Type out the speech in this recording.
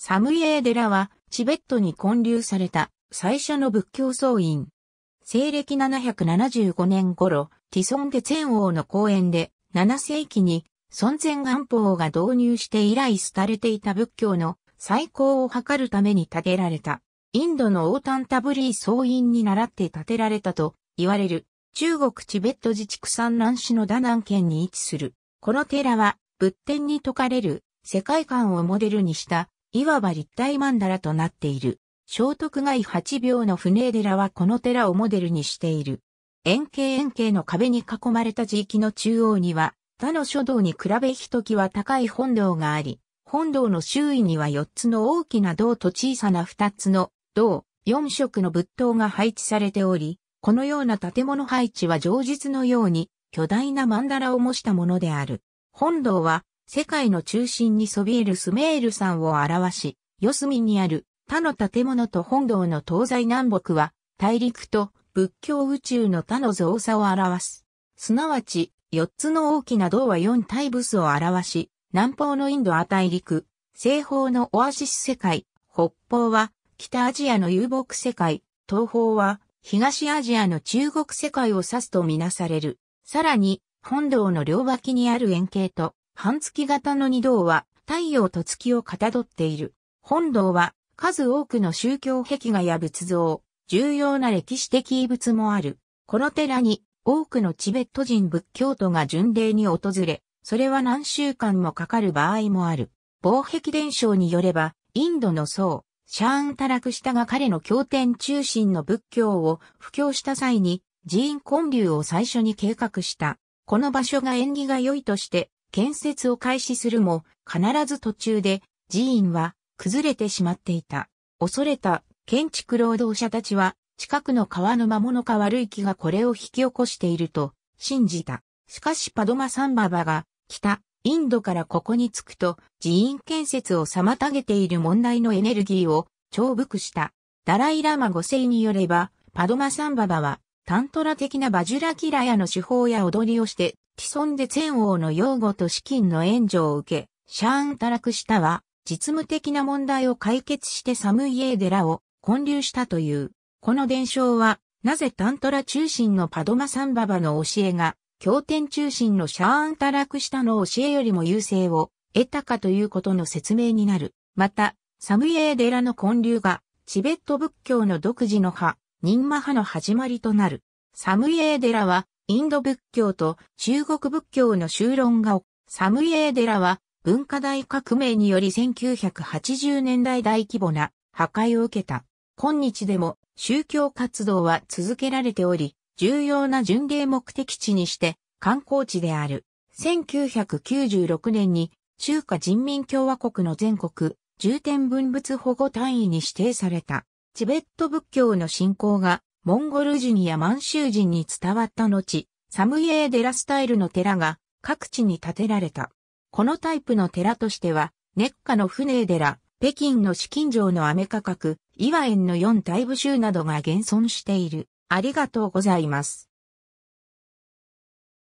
サムイエー寺は、チベットに建立された最初の仏教僧院。西暦775年頃、ティソンェン王の公園で、7世紀に、孫前元法が導入して以来廃れていた仏教の再興を図るために建てられた、インドのオータンタブリー僧院に倣って建てられたと言われる、中国チベット自治区産南市のダナン県に位置する。この寺は、仏典に説かれる世界観をモデルにしたいわば立体曼荼羅となっている。聖徳外八廟の船寺はこの寺をモデルにしている。円形円形の壁に囲まれた地域の中央には、他の書道に比べひときわ高い本堂があり、本堂の周囲には4つの大きな銅と小さな2つの銅、4色の仏塔が配置されており、このような建物配置は上実のように巨大な曼荼羅を模したものである。本堂は世界の中心にそびえるスメール山を表し、四隅にある他の建物と本堂の東西南北は、大陸と仏教宇宙の他の造作を表す。すなわち、四つの大きな道は四大仏を表し、南方のインドア大陸、西方のオアシス世界、北方は北アジアの遊牧世界、東方は東アジアの中国世界を指すとみなされる。さらに、本堂の両脇にある円形と半月型の二道は太陽と月をかたどっている。本堂は数多くの宗教壁画や仏像、重要な歴史的遺物もある。この寺に多くのチベット人仏教徒が巡礼に訪れ、それは何週間もかかる場合もある。防壁伝承によれば、インドの僧、シャーン・タラクシタが彼の経典中心の仏教を布教した際に、寺院建立を最初に計画した。この場所が縁起が良いとして、建設を開始するも、必ず途中で寺院は崩れてしまっていた。恐れた建築労働者たちは、近くの川の魔物か悪い気がこれを引き起こしていると信じた。しかしパドマサンババが北、インドからここに着くと寺院建設を妨げている問題のエネルギーを重複した。ダライラマ5世によれば、パドマサンババはタントラ的なバジュラキラヤの手法や踊りをして、既存で全王の擁護と資金の援助を受け、シャーンタラクシタは、実務的な問題を解決してサムイエーデラを混流したという。この伝承は、なぜタントラ中心のパドマサンババの教えが、経典中心のシャーンタラクシタの教えよりも優勢を得たかということの説明になる。また、サムイエーデラの混流が、チベット仏教の独自の派、ンマ派の始まりとなる。サムイエーデラは、インド仏教と中国仏教の修論が、サムイエーデラは、文化大革命により1980年代大規模な破壊を受けた。今日でも宗教活動は続けられており、重要な巡礼目的地にして観光地である。1996年に中華人民共和国の全国重点文物保護単位に指定された。チベット仏教の信仰がモンゴル人や満州人に伝わった後、サムイエーデラスタイルの寺が各地に建てられた。このタイプの寺としては、熱下の船寺、北京の資金城の雨価格、岩園の四大部州などが現存している。ありがとうございます。